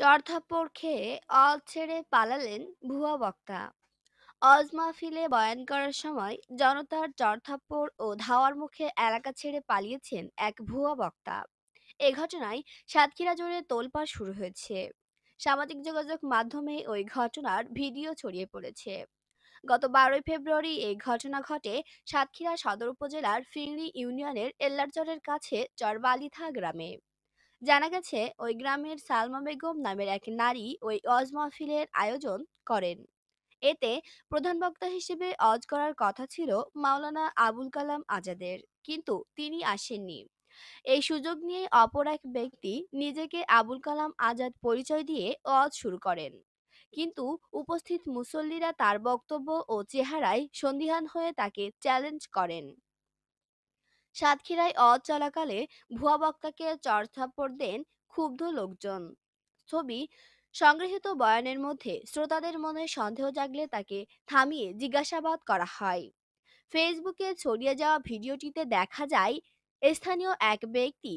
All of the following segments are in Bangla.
চড়থাপ্পড় খেয়ে অল ছেড়ে পালালেন ভুয়া বক্তা অজ মাহফিলে বয়ান করার সময় জনতার চড়থাপ্পড় ও ধাওয়ার মুখে এলাকা ছেড়ে পালিয়েছেন এক ভুয়া বক্তা এ ঘটনায় সাতক্ষীরা জুড়ে তোলপাড় শুরু হয়েছে সামাজিক যোগাযোগ মাধ্যমে ওই ঘটনার ভিডিও ছড়িয়ে পড়েছে গত বারোই ফেব্রুয়ারি এই ঘটনা ঘটে সাতক্ষীরা সদর উপজেলার ফিংড়ি ইউনিয়নের এল্লারচরের কাছে চরবালিথা গ্রামে জানা গেছে ওই গ্রামের সালমা বেগম নামের এক নারী ওই অজ মাহফিলের আয়োজন করেন এতে প্রধান বক্তা হিসেবে অজ করার কথা ছিল মাওলানা আবুল কালাম আজাদের কিন্তু তিনি আসেননি এই সুযোগ নিয়ে অপর এক ব্যক্তি নিজেকে আবুল কালাম আজাদ পরিচয় দিয়ে অজ শুরু করেন কিন্তু উপস্থিত মুসল্লিরা তার বক্তব্য ও চেহারায় সন্দিহান হয়ে তাকে চ্যালেঞ্জ করেন সাতক্ষীরায় অ চলাকালে ভুয়া বক্তাকে চড়থাপ্পড় দেন ক্ষুব্ধ লোকজন ছবি সংগৃহীত বয়ানের মধ্যে শ্রোতাদের মনে সন্দেহ জাগলে তাকে থামিয়ে জিজ্ঞাসাবাদ করা হয় ফেসবুকে ছড়িয়ে যাওয়া ভিডিওটিতে দেখা যায় স্থানীয় এক ব্যক্তি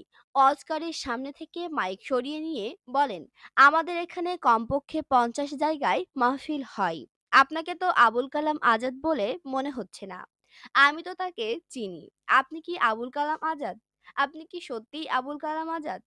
অজকারের সামনে থেকে মাইক সরিয়ে নিয়ে বলেন আমাদের এখানে কমপক্ষে পঞ্চাশ জায়গায় মাহফিল হয় আপনাকে তো আবুল কালাম আজাদ বলে মনে হচ্ছে না আমি তো তাকে চিনি আপনি কি আবুল কালাম আজাদ আপনি কি সত্যিই আবুল কালাম আজাদ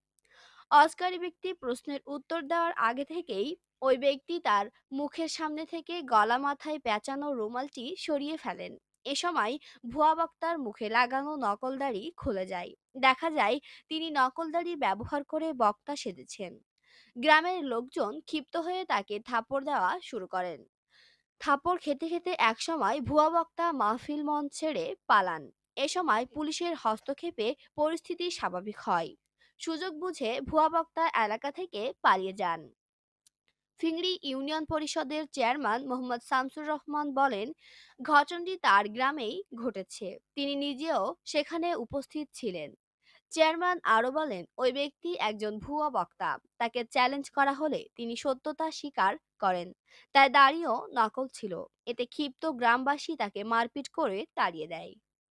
অস্কারী ব্যক্তি প্রশ্নের উত্তর দেওয়ার আগে থেকেই ওই ব্যক্তি তার মুখের সামনে থেকে গলা মাথায় পেঁচানো রুমালটি সরিয়ে ফেলেন এ সময় ভুয়া বক্তার মুখে লাগানো নকলদারি খুলে যায় দেখা যায় তিনি নকলদারি ব্যবহার করে বক্তা সেজেছেন গ্রামের লোকজন ক্ষিপ্ত হয়ে তাকে থাপড় দেওয়া শুরু করেন থাপড় খেতে খেতে একসময় ভুয়া বক্তা মাহফিল মঞ্চ ছেড়ে পালান এ সময় পুলিশের হস্তক্ষেপে পরিস্থিতি স্বাভাবিক হয় সুযোগ বুঝে ভুয়া বক্তা এলাকা থেকে পালিয়ে যান ফিংড়ি ইউনিয়ন পরিষদের চেয়ারম্যান মোহাম্মদ শামসুর রহমান বলেন ঘটনাটি তার গ্রামেই ঘটেছে তিনি নিজেও সেখানে উপস্থিত ছিলেন চেয়ারম্যান আরও বলেন ওই ব্যক্তি একজন ভুয়া বক্তা তাকে চ্যালেঞ্জ করা হলে তিনি সত্যতা স্বীকার করেন তাই দাড়িও নকল ছিল এতে ক্ষিপ্ত গ্রামবাসী তাকে মারপিট করে তাড়িয়ে দেয়